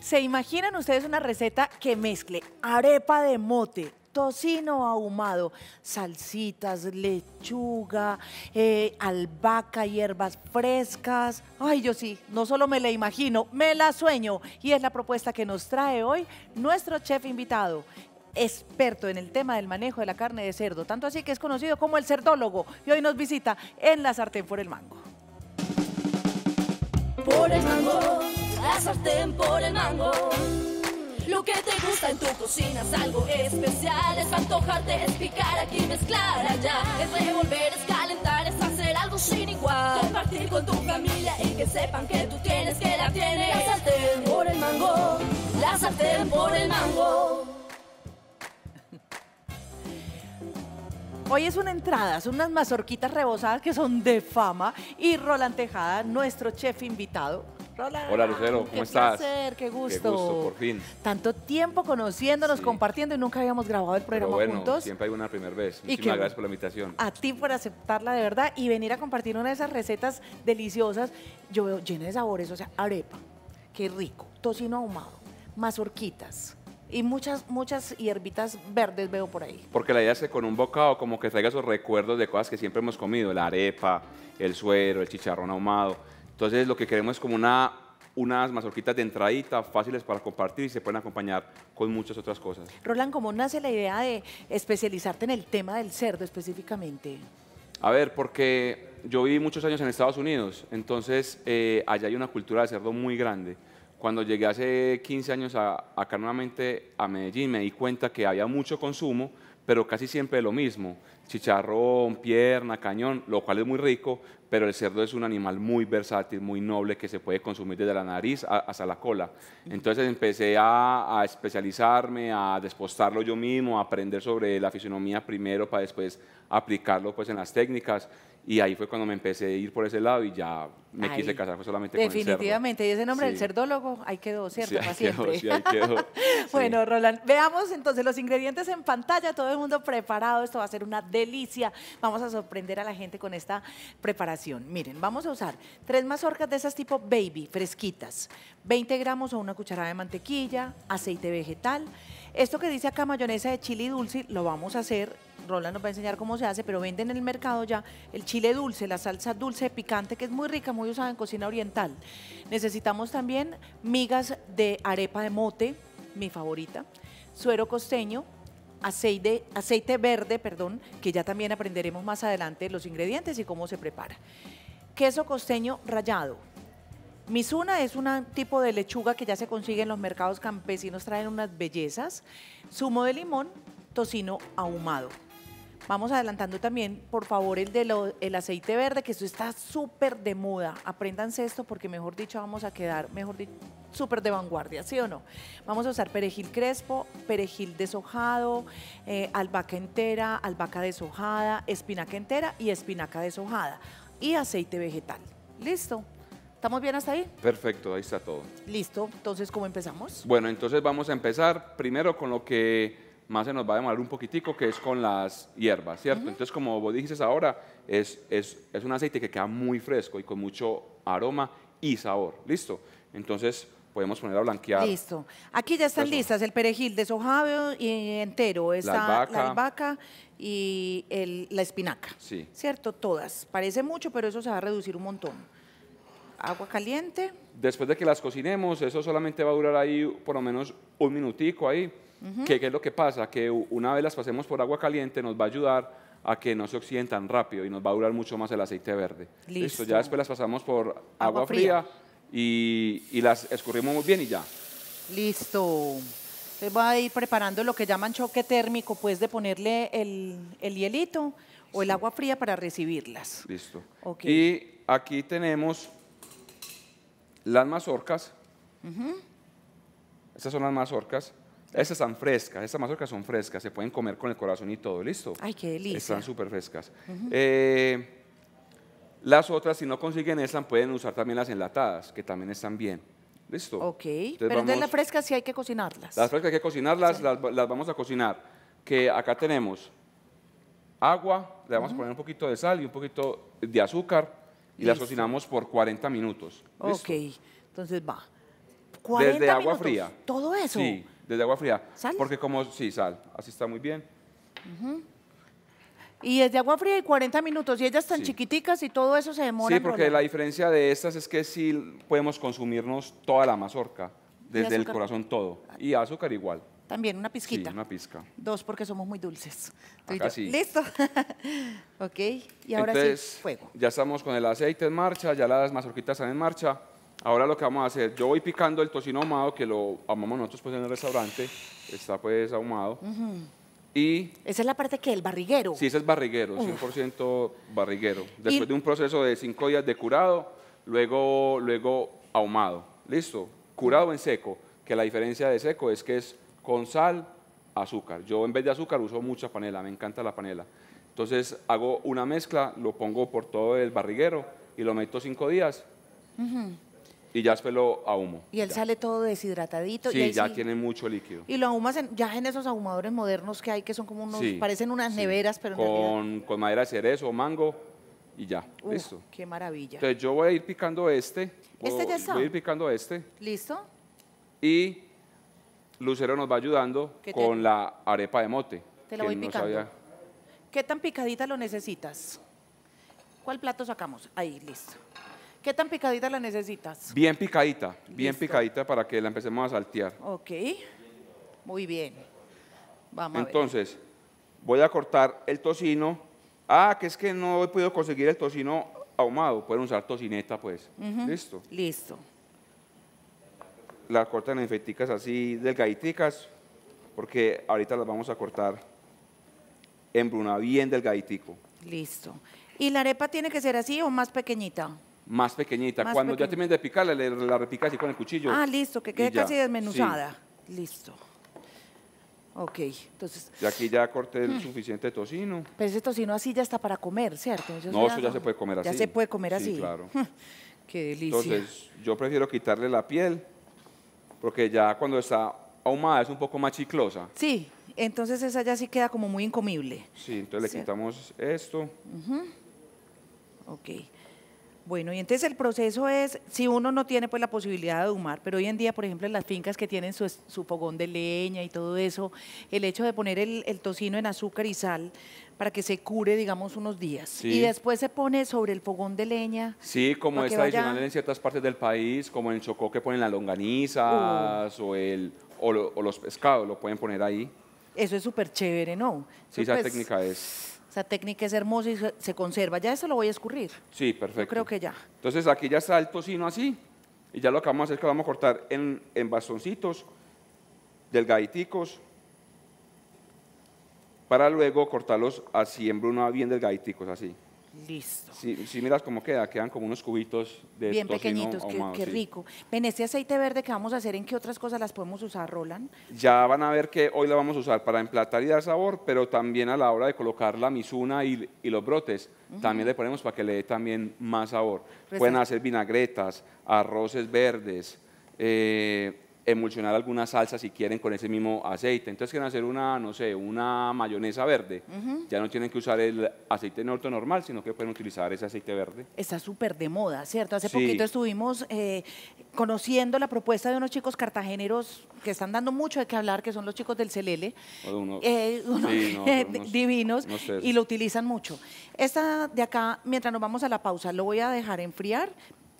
¿Se imaginan ustedes una receta que mezcle arepa de mote, tocino ahumado, salsitas, lechuga, eh, albahaca, hierbas frescas. Ay, yo sí, no solo me la imagino, me la sueño. Y es la propuesta que nos trae hoy nuestro chef invitado, experto en el tema del manejo de la carne de cerdo, tanto así que es conocido como el cerdólogo. Y hoy nos visita en la sartén por el mango. Por el mango la sartén por el mango. Lo que te gusta en tu cocina es algo especial. Es antojarte, es picar aquí, mezclar allá. Es revolver, es calentar, es hacer algo sin igual. Compartir con tu familia y que sepan que tú tienes, que la tienes. La sartén por el mango. La sartén por el mango. Hoy es una entrada, son unas mazorquitas rebosadas que son de fama y Roland Tejada, nuestro chef invitado, Hola, Lucero, ¿cómo qué estás? Placer, qué gusto. Qué gusto, por fin. Tanto tiempo conociéndonos, compartiendo y nunca habíamos grabado el programa Pero bueno, Siempre hay una primera vez. Muchísimas y gracias por la invitación. A ti por aceptarla de verdad y venir a compartir una de esas recetas deliciosas. Yo veo llena de sabores, o sea, arepa, qué rico, tocino ahumado, mazorquitas. Y muchas, muchas hierbitas verdes veo por ahí. Porque la idea es que con un bocado como que traiga esos recuerdos de cosas que siempre hemos comido, la arepa, el suero, el chicharrón ahumado entonces lo que queremos es como una, unas mazorquitas de entradita fáciles para compartir y se pueden acompañar con muchas otras cosas. Roland, ¿cómo nace la idea de especializarte en el tema del cerdo específicamente? A ver, porque yo viví muchos años en Estados Unidos, entonces eh, allá hay una cultura de cerdo muy grande. Cuando llegué hace 15 años acá nuevamente a Medellín me di cuenta que había mucho consumo, pero casi siempre lo mismo, chicharrón, pierna, cañón, lo cual es muy rico, pero el cerdo es un animal muy versátil, muy noble, que se puede consumir desde la nariz hasta la cola. Entonces empecé a, especializarme, a despostarlo yo mismo, a aprender sobre la fisionomía primero para después aplicarlo pues, en las técnicas. Y ahí fue cuando me empecé a ir por ese lado y ya me quise casar solamente con cerdo. Definitivamente, y ese nombre el cerdólogo, ahí quedó, ¿cierto? Sí, ahí bueno, Roland, veamos entonces los ingredientes en pantalla, todo el mundo preparado, esto va a ser una delicia. Vamos a sorprender a la gente con esta preparación Miren, vamos a usar tres mazorcas de esas tipo baby, fresquitas, 20 gramos o una cucharada de mantequilla, aceite vegetal. Esto que dice acá mayonesa de chile dulce, lo vamos a hacer Roland nos va a enseñar cómo se hace, pero venden en el mercado ya el chile dulce, la salsa dulce picante, que es muy rica, muy usada en cocina oriental. Necesitamos también migas de arepa de mote, mi favorita, suero costeño, aceite, aceite verde, perdón, que ya también aprenderemos más adelante los ingredientes y cómo se prepara. Queso costeño rallado. Misuna es un tipo de lechuga que ya se consigue en los mercados campesinos, traen unas bellezas. Zumo de limón, tocino ahumado. Vamos adelantando también, por favor, el del aceite verde, que eso está súper de moda. Apréndanse esto porque, mejor dicho, vamos a quedar, mejor súper de vanguardia, ¿sí o no? Vamos a usar perejil crespo, perejil deshojado, eh, albahaca entera, albahaca deshojada, espinaca entera y espinaca deshojada y aceite vegetal. ¿Listo? ¿Estamos bien hasta ahí? Perfecto, ahí está todo. Listo, entonces, ¿cómo empezamos? Bueno, entonces vamos a empezar primero con lo que más se nos va a demorar un poquitico, que es con las hierbas, ¿cierto? Entonces, como vos dices ahora, es, es, un aceite que queda muy fresco y con mucho aroma y sabor, ¿listo? Entonces, podemos poner a blanquear. Listo. Aquí ya están listas el perejil deshojado y entero, la albahaca, y la espinaca, sí. ¿cierto? Todas. Parece mucho, pero eso se va a reducir un montón. Agua caliente. Después de que las cocinemos, eso solamente va a durar ahí por lo menos un minutico ahí ¿Qué, es lo que pasa? Que una vez las pasemos por agua caliente nos va a ayudar a que no se oxiden tan rápido y nos va a durar mucho más el aceite verde. Listo. ya después las pasamos por agua, fría, y, y, las escurrimos muy bien y ya. Listo. se va a ir preparando lo que llaman choque térmico, pues de ponerle el, el hielito o el agua fría para recibirlas. Listo. Y aquí tenemos las mazorcas. Estas son las mazorcas. Esas están frescas, esas mazorcas son frescas, se pueden comer con el corazón y todo, ¿listo? Ay, qué delicia. Están súper frescas. Eh, las otras, si no consiguen esas, pueden usar también las enlatadas, que también están bien. ¿Listo? Ok. Pero de las frescas sí hay que cocinarlas. Las frescas hay que cocinarlas, las, vamos a cocinar. Que acá tenemos agua, le vamos a poner un poquito de sal y un poquito de azúcar y las cocinamos por 40 minutos. ¿Listo? Ok, entonces va. 40 Desde agua fría. Todo eso. Desde agua fría. ¿Sal? Porque como, sí, sal. Así está muy bien. Y desde agua fría y 40 minutos. Y ellas están chiquiticas y todo eso se demora. Sí, porque la diferencia de estas es que sí podemos consumirnos toda la mazorca, desde el corazón todo. Ah. Y azúcar igual. También una pizquita. Sí, una pizca. Dos porque somos muy dulces. Listo. ok, y ahora sí, fuego. Ya estamos con el aceite en marcha, ya las mazorquitas están en marcha. Ahora lo que vamos a hacer, yo voy picando el tocino ahumado, que lo amamos nosotros pues en el restaurante, está pues ahumado. Y esa es la parte que el barriguero. Sí, ese es barriguero, 100% barriguero. Después de un proceso de cinco días de curado, luego, luego ahumado. ¿Listo? Curado en seco, que la diferencia de seco es que es con sal, azúcar. Yo en vez de azúcar uso mucha panela, me encanta la panela. Entonces hago una mezcla, lo pongo por todo el barriguero y lo meto cinco días y ya después lo ahumo. Y él sale todo deshidratadito. Sí, ya tiene mucho líquido. Y lo ahumas ya en esos ahumadores modernos que hay, que son como unos, parecen unas neveras, pero con, en con madera de cerezo, mango y ya, listo. Qué maravilla. Entonces yo voy a ir picando este. Este ya está. Voy a ir picando este. Listo. Y Lucero nos va ayudando con la arepa de mote. Te la voy picando. ¿Qué tan picadita lo necesitas? ¿Cuál plato sacamos? Ahí, listo. ¿Qué tan picadita la necesitas? Bien picadita, bien picadita para que la empecemos a saltear. Ok, muy bien. Vamos Entonces, voy a cortar el tocino. Ah, que es que no he podido conseguir el tocino ahumado. Pueden usar tocineta, pues. Listo. Listo. La cortan en feticas así, delgaditicas, porque ahorita las vamos a cortar en bruna, bien delgaditico. Listo. ¿Y la arepa tiene que ser así o más pequeñita? más pequeñita. Cuando ya termines de picarla, la repica así con el cuchillo. Ah, listo, que quede casi desmenuzada. Listo. Ok, entonces, Y aquí ya corté el suficiente tocino. pero ese tocino así ya está para comer, ¿cierto? No, eso ya se puede comer así. Ya se puede comer Sí, así. claro. Qué delicia. Entonces, yo prefiero quitarle la piel, porque ya cuando está ahumada es un poco más chiclosa. sí, entonces esa ya sí queda como muy incomible. Sí, entonces le quitamos esto. Ok. Bueno, y entonces el proceso es, si uno no tiene pues la posibilidad de ahumar, pero hoy en día, por ejemplo, en las fincas que tienen su, fogón de leña y todo eso, el hecho de poner el, tocino en azúcar y sal para que se cure, digamos, unos días. Y después se pone sobre el fogón de leña. Sí, como es tradicional en ciertas partes del país, como en el Chocó que ponen las longanizas uh. o, el, o, los pescados, lo pueden poner ahí. Eso es súper chévere, ¿no? sí, esa pues, técnica es... Esta técnica es hermosa y se conserva. Ya eso lo voy a escurrir. Sí, perfecto. creo que ya. Entonces aquí ya está el tocino así y ya lo que vamos a hacer es que lo vamos a cortar en, en bastoncitos, delgaditicos, para luego cortarlos así en bruna bien delgaditicos, así. Listo. Sí, miras cómo queda, quedan como unos cubitos de Bien pequeñitos, qué, rico. Ven, este aceite verde que vamos a hacer, ¿en qué otras cosas las podemos usar, Roland? Ya van a ver que hoy la vamos a usar para emplatar y dar sabor, pero también a la hora de colocar la misuna y, los brotes, también le ponemos para que le dé también más sabor. Pueden hacer vinagretas, arroces verdes, eh, emulsionar alguna salsa si quieren con ese mismo aceite. Entonces quieren hacer una, no sé, una mayonesa verde. Ya no tienen que usar el aceite norte normal, sino que pueden utilizar ese aceite verde. Está súper de moda, ¿cierto? Hace poquito estuvimos eh, conociendo la propuesta de unos chicos cartageneros que están dando mucho de qué hablar, que son los chicos del Celele. divinos. y lo utilizan mucho. Esta de acá, mientras nos vamos a la pausa, lo voy a dejar enfriar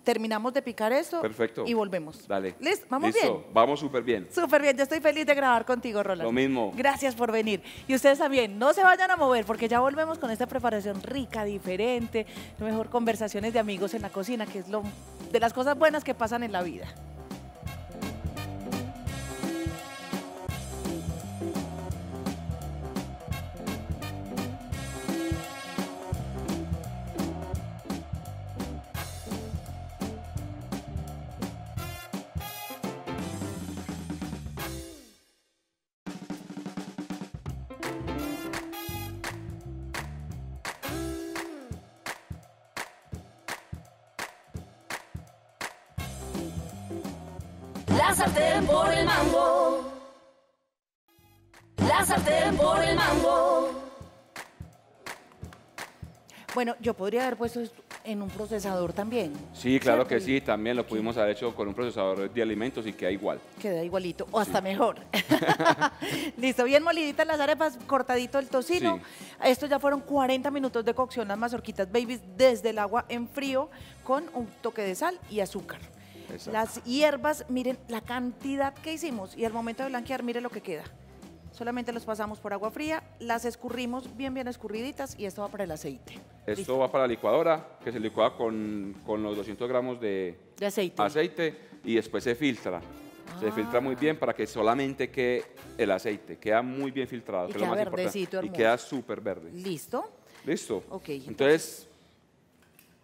terminamos de picar esto y volvemos. Dale. ¿Listo? ¿Vamos bien? Vamos súper bien. Súper bien. Yo estoy feliz de grabar contigo, Roland. Lo mismo. Gracias por venir. Y ustedes también, no se vayan a mover porque ya volvemos con esta preparación rica, diferente, mejor conversaciones de amigos en la cocina, que es lo de las cosas buenas que pasan en la vida. Lázate por el mango. Lázate por el mango. Bueno, yo podría haber puesto esto en un procesador también. Sí, claro que sí, también lo pudimos haber hecho con un procesador de alimentos y queda igual. Queda igualito, o hasta mejor. Listo, bien moliditas las arepas, cortadito el tocino. Esto Estos ya fueron 40 minutos de cocción, las mazorquitas babies desde el agua en frío con un toque de sal y azúcar. Las hierbas, miren la cantidad que hicimos y al momento de blanquear, miren lo que queda. Solamente los pasamos por agua fría, las escurrimos bien, bien escurriditas y esto va para el aceite. Esto va para la licuadora, que se licúa con, los 200 gramos de, aceite. aceite y después se filtra. Se ah. filtra muy bien para que solamente quede el aceite. Queda muy bien filtrado, y Y queda súper verde. ¿Listo? Listo. Ok. Entonces,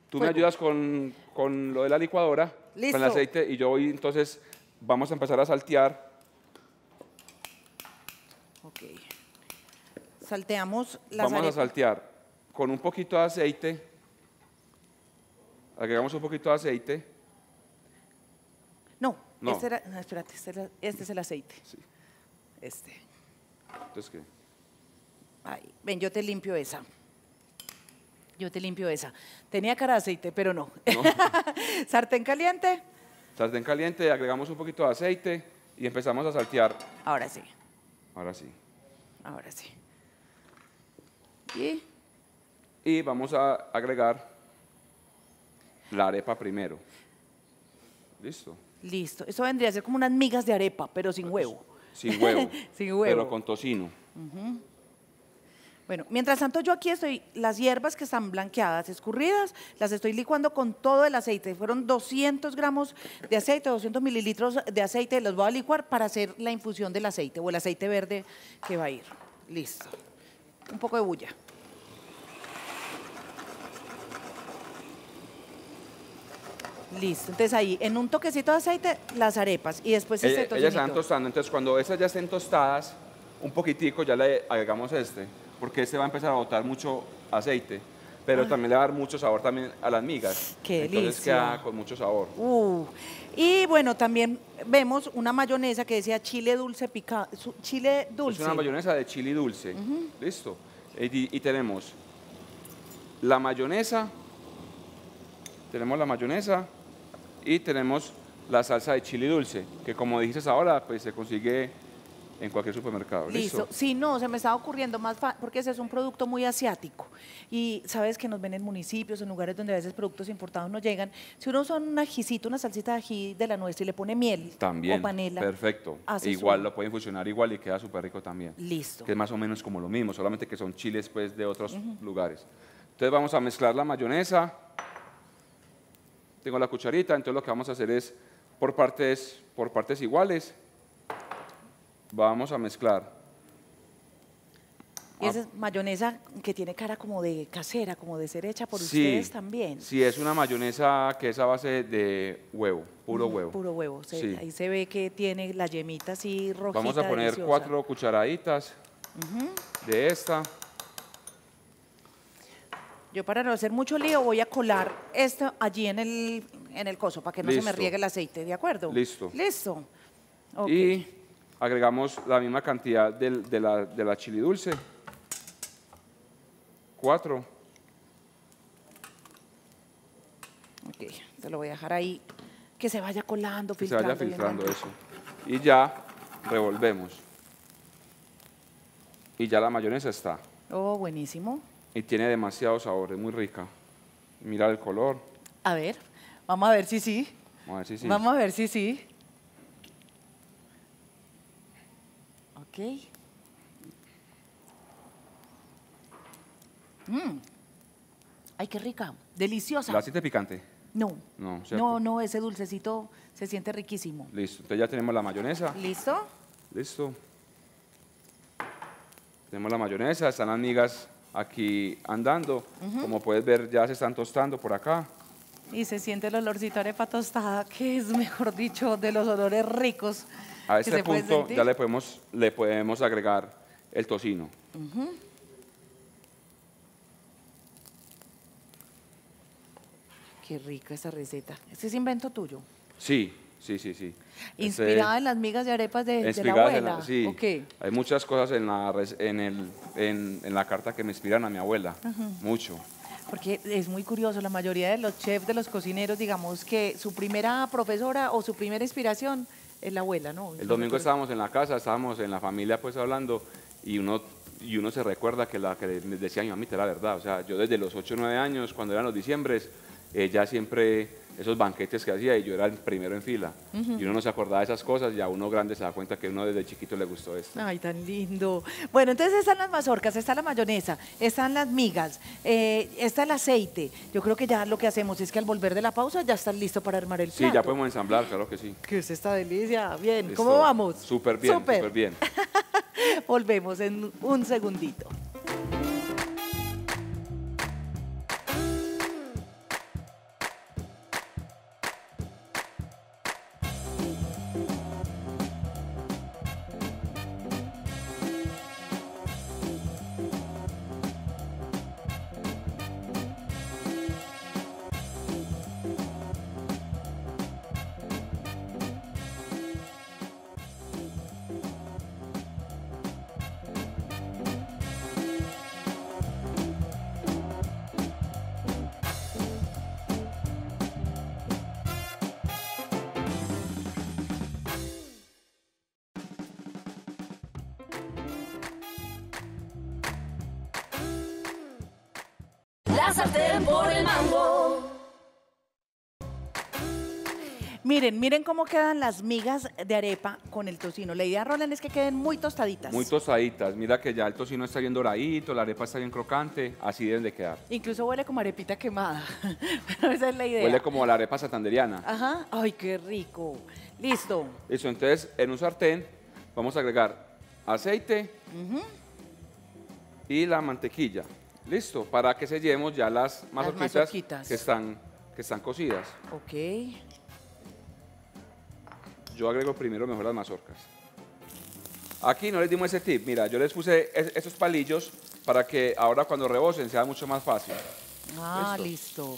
tú me ayudas con, lo de la licuadora con el aceite y yo voy entonces, vamos a empezar a saltear. Ok. Salteamos las Vamos a saltear con un poquito de aceite. Agregamos un poquito de aceite. No, No. Este, este, este, es el aceite. Sí. Este. Entonces, ¿qué? Ven, yo te limpio esa yo te limpio esa. Tenía cara de aceite, pero no. sartén caliente. Sartén caliente, agregamos un poquito de aceite y empezamos a saltear. Ahora sí. Ahora sí. Ahora sí. Y, vamos a agregar la arepa primero. Listo. Listo. Eso vendría a ser como unas migas de arepa, pero sin ah, huevo. Sin huevo. sin huevo. Pero con tocino. Ajá. Bueno, mientras tanto yo aquí estoy, las hierbas que están blanqueadas, escurridas, las estoy licuando con todo el aceite. Fueron 200 gramos de aceite, 200 mililitros de aceite, los voy a licuar para hacer la infusión del aceite o el aceite verde que va a ir. Listo. Un poco de bulla. Listo, entonces ahí en un toquecito de aceite las arepas y después este Ellas están tostando, entonces cuando esas ya estén tostadas, un poquitico ya le agregamos este porque este va a empezar a botar mucho aceite, pero también le va a dar mucho sabor también a las migas. Qué Entonces queda con mucho sabor. Uh. Y bueno, también vemos una mayonesa que decía chile dulce picado, chile dulce. Es una mayonesa de chile dulce, listo. Y, eh, y tenemos la mayonesa, tenemos la mayonesa y tenemos la salsa de chile dulce, que como dijiste ahora, pues se consigue en cualquier supermercado. Listo. Sí, no, se me está ocurriendo más, porque ese es un producto muy asiático. Y sabes que nos ven en municipios, en lugares donde a veces productos importados no llegan. Si uno son un ajicito, una salsita de ají de la nuestra y le pone miel también, o panela. Perfecto. E igual lo pueden funcionar igual y queda súper rico también. Listo. Que es más o menos como lo mismo, solamente que son chiles pues de otros lugares. Entonces vamos a mezclar la mayonesa. Tengo la cucharita, entonces lo que vamos a hacer es por partes, por partes iguales Vamos a mezclar. Y ah. esa es mayonesa que tiene cara como de casera, como de ser hecha por ustedes también. Sí, es una mayonesa que es a base de huevo, puro huevo. Puro huevo, sí. ahí se ve que tiene la yemita así rojita. Vamos a poner cuatro cucharaditas de esta. Yo para no hacer mucho lío voy a colar esto allí en el, en el coso para que no se me riegue el aceite, ¿de acuerdo? Listo. Listo. Y agregamos la misma cantidad de, la, chili dulce. Cuatro. Ok, se lo voy a dejar ahí. Que se vaya colando, que se vaya filtrando eso. Y ya revolvemos. Y ya la mayonesa está. Oh, buenísimo. Y tiene demasiado sabor, es muy rica. Mira el color. A ver, vamos a ver si sí. Vamos a ver si sí. Vamos a ver si sí. Ok. Mm. Ay, qué rica. Deliciosa. ¿La siente picante? No. No, no, ese dulcecito se siente riquísimo. Listo. Entonces ya tenemos la mayonesa. ¿Listo? Listo. Tenemos la mayonesa, están las migas aquí andando. Como puedes ver, ya se están tostando por acá. Y se siente el olorcito arepa tostada, que es, mejor dicho, de los olores ricos a este punto ya le podemos, le podemos agregar el tocino. Qué rica esa receta. ¿Este es invento tuyo? Sí, sí, sí, sí. Este Inspirada en las migas de arepas de, de la abuela. En sí. Hay muchas cosas en la, en, el, en, la carta que me inspiran a mi abuela, mucho. Porque es muy curioso, la mayoría de los chefs, de los cocineros, digamos que su primera profesora o su primera inspiración la abuela, ¿no? El domingo estábamos en la casa, estábamos en la familia pues hablando y uno, y uno se recuerda que la que decía a mí era la verdad. O sea, yo desde los 8 o 9 años, cuando eran los diciembres, ya siempre esos banquetes que hacía y yo era el primero en fila. Y uno no se acordaba de esas cosas y a uno grande se da cuenta que uno desde chiquito le gustó esto. Ay, tan lindo. Bueno, entonces están las mazorcas, está la mayonesa, están las migas, eh, está el aceite. Yo creo que ya lo que hacemos es que al volver de la pausa ya están listo para armar el plato. Sí, ya podemos ensamblar, claro que sí. Que es esta delicia. Bien, ¿cómo vamos? Súper bien, súper bien. Volvemos en un segundito. por el mango. Miren, miren cómo quedan las migas de arepa con el tocino. La idea, Roland, es que queden muy tostaditas. Muy tostaditas. Mira que ya el tocino está bien doradito, la arepa está bien crocante. Así deben de quedar. Incluso huele como arepita quemada. Pero esa es la idea. Huele como la arepa santanderiana. Ajá. Ay, qué rico. Listo. Listo. Entonces, en un sartén vamos a agregar aceite y la mantequilla. Listo, para que sellemos ya las mazorquitas, Que, están, que están cocidas. Ok. Yo agrego primero mejor las mazorcas. Aquí no les dimos ese tip. Mira, yo les puse esos estos palillos para que ahora cuando rebosen sea mucho más fácil. Ah, listo.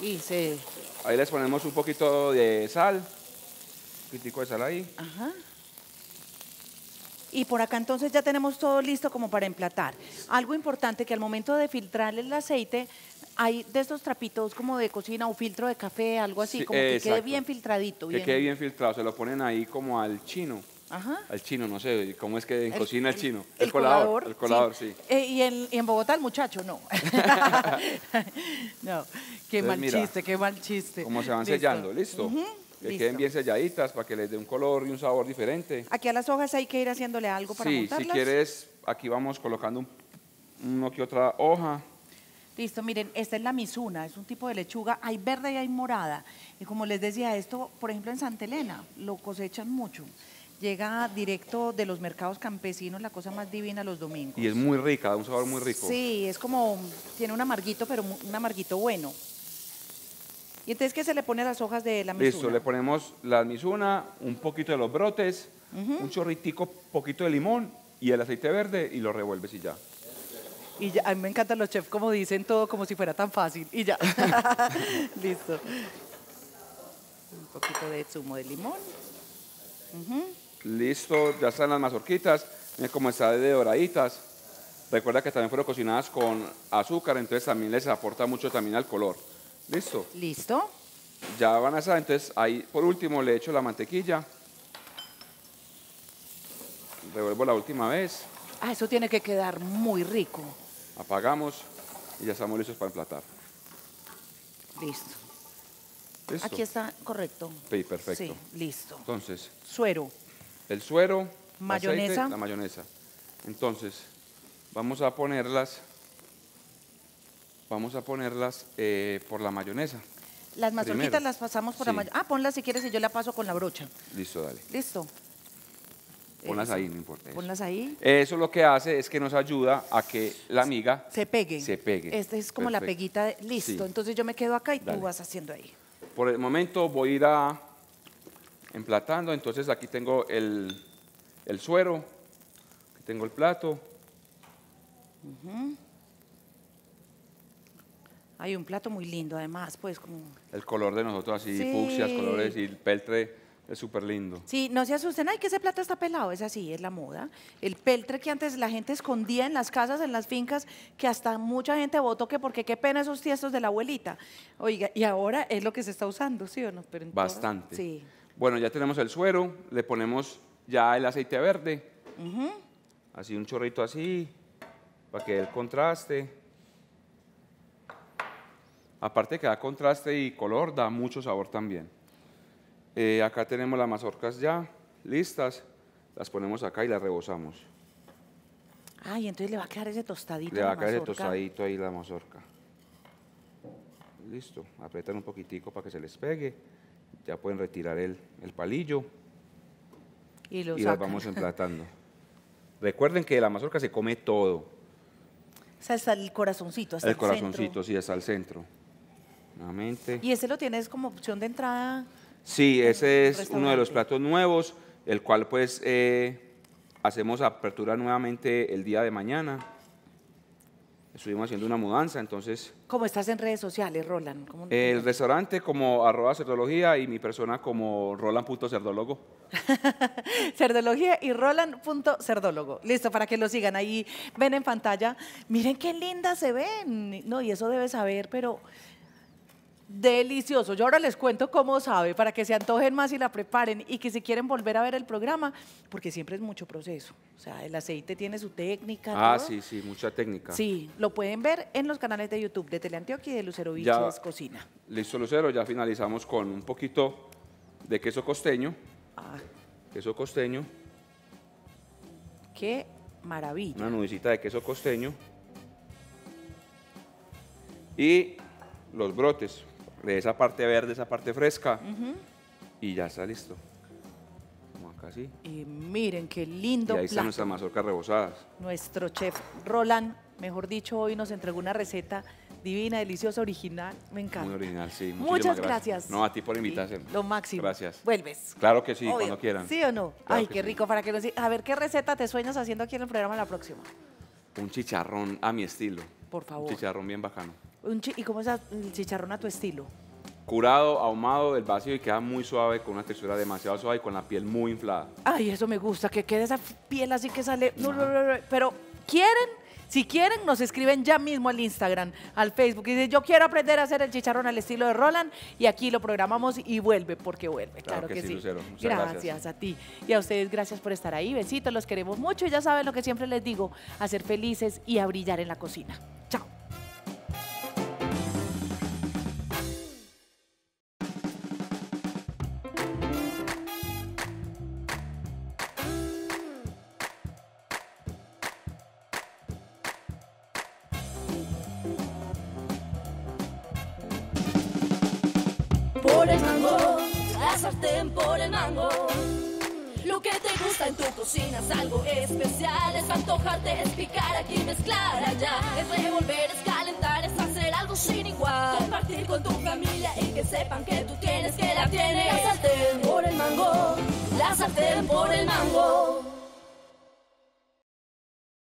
Y se... Ahí les ponemos un poquito de sal. Un poquitico de sal ahí. Ajá y por acá entonces ya tenemos todo listo como para emplatar. Algo importante que al momento de filtrar el aceite hay de estos trapitos como de cocina o filtro de café, algo así, como que quede bien filtradito. Que quede bien filtrado, se lo ponen ahí como al chino. Ajá. Al chino, no sé, ¿cómo es que en cocina el chino? El, colador, El colador, sí. Eh, y, en, Bogotá el muchacho, no. no, qué mal chiste, qué mal chiste. Como se van sellando, ¿listo? que queden bien selladitas para que les dé un color y un sabor diferente. Aquí a las hojas hay que ir haciéndole algo para sí, si quieres, aquí vamos colocando un, uno que otra hoja. Listo, miren, esta es la misuna, es un tipo de lechuga, hay verde y hay morada. Y como les decía, esto, por ejemplo, en Santa Elena lo cosechan mucho. Llega directo de los mercados campesinos, la cosa más divina los domingos. Y es muy rica, da un sabor muy rico. Sí, es como, tiene un amarguito, pero un amarguito bueno. ¿Y entonces qué se le pone a las hojas de la misuna? Listo, le ponemos la misuna, un poquito de los brotes, un chorritico, poquito de limón y el aceite verde y lo revuelves y ya. Y a mí me encantan los chefs como dicen todo como si fuera tan fácil y ya. Listo. Un poquito de zumo de limón. Listo, ya están las mazorquitas, como está de doraditas. Recuerda que también fueron cocinadas con azúcar, entonces también les aporta mucho también al color. ¿Listo? Listo. Ya van a estar, entonces ahí por último le echo la mantequilla. Revuelvo la última vez. Ah, eso tiene que quedar muy rico. Apagamos y ya estamos listos para emplatar. Listo. Aquí está correcto. Sí, perfecto. Sí, listo. Entonces. Suero. El suero. Mayonesa. la mayonesa. Entonces, vamos a ponerlas vamos a ponerlas eh, por la mayonesa. Las mazorquitas las pasamos por la mayonesa. Ah, ponlas si quieres y yo la paso con la brocha. Listo, dale. Listo. Ponlas ahí, no importa. Ponlas ahí. Eso lo que hace es que nos ayuda a que la miga se pegue. Se pegue. Esta es como la peguita. Listo. Entonces yo me quedo acá y tú vas haciendo ahí. Por el momento voy a ir a emplatando. Entonces aquí tengo el, suero, aquí tengo el plato. Hay un plato muy lindo, además, pues como... El color de nosotros así, fucsias, colores y el peltre es súper lindo. Sí, no se asusten, ay, que ese plato está pelado, es así, es la moda. El peltre que antes la gente escondía en las casas, en las fincas, que hasta mucha gente votó que porque qué pena esos tiestos de la abuelita. Oiga, y ahora es lo que se está usando, ¿sí o no? Bastante. sí. Bueno, ya tenemos el suero, le ponemos ya el aceite verde, así un chorrito así, para que el contraste aparte que da contraste y color, da mucho sabor también. Eh, acá tenemos las mazorcas ya listas, las ponemos acá y las rebozamos. Ay, entonces le va a quedar ese tostadito. Le va a quedar ese tostadito ahí la mazorca. Listo, apretan un poquitico para que se les pegue. Ya pueden retirar el, palillo. Y, las vamos emplatando. Recuerden que la mazorca se come todo. O el corazoncito, hasta el, el corazoncito, sí, está al centro. ¿Y ese lo tienes como opción de entrada? Sí, ese es uno de los platos nuevos, el cual pues eh, hacemos apertura nuevamente el día de mañana. Estuvimos haciendo una mudanza, entonces... ¿Cómo estás en redes sociales, Roland? El restaurante como arroba cerdología y mi persona como roland.cerdólogo. Cerdología y Roland.cerdólogo. Listo, para que lo sigan ahí, ven en pantalla. Miren qué linda se ven. No, y eso debes saber, pero delicioso. Yo ahora les cuento cómo sabe, para que se antojen más y la preparen y que si quieren volver a ver el programa, porque siempre es mucho proceso. O sea, el aceite tiene su técnica. Ah, sí, sí, mucha técnica. Sí, lo pueden ver en los canales de YouTube de Teleantioquia y de Lucero Viches Cocina. Listo, Lucero, ya finalizamos con un poquito de queso costeño. Ah. Queso costeño. Qué maravilla. Una nudicita de queso costeño. Y los brotes de esa parte verde, esa parte fresca. Y ya está listo. Como acá sí Y miren qué lindo. Y ahí están nuestras mazorcas rebozadas. Nuestro chef Roland, mejor dicho, hoy nos entregó una receta divina, deliciosa, original. Me encanta. Muy original, sí. Muchas gracias. No, a ti por invitarse. lo máximo. Gracias. Vuelves. Claro que sí, cuando quieran. ¿Sí o no? Ay, qué rico. Para que A ver, ¿qué receta te sueñas haciendo aquí en el programa la próxima? Un chicharrón a mi estilo. Por favor. Un chicharrón bien bajano ¿Y cómo es el chicharrón a mm, tu estilo? Curado, ahumado el vacío y queda muy suave, con una textura demasiado suave y con la piel muy inflada. Ay, eso me gusta, que quede esa piel así que sale. Pero quieren, si quieren, nos escriben ya mismo al Instagram, al Facebook. Y dicen, yo quiero aprender a hacer el chicharrón al estilo de Roland. Y aquí lo programamos y vuelve, porque vuelve. Claro, que sí, gracias. a ti. Y a ustedes, gracias por estar ahí. Besitos, los queremos mucho. Y ya saben lo que siempre les digo, a ser felices y a brillar en la cocina. Chao.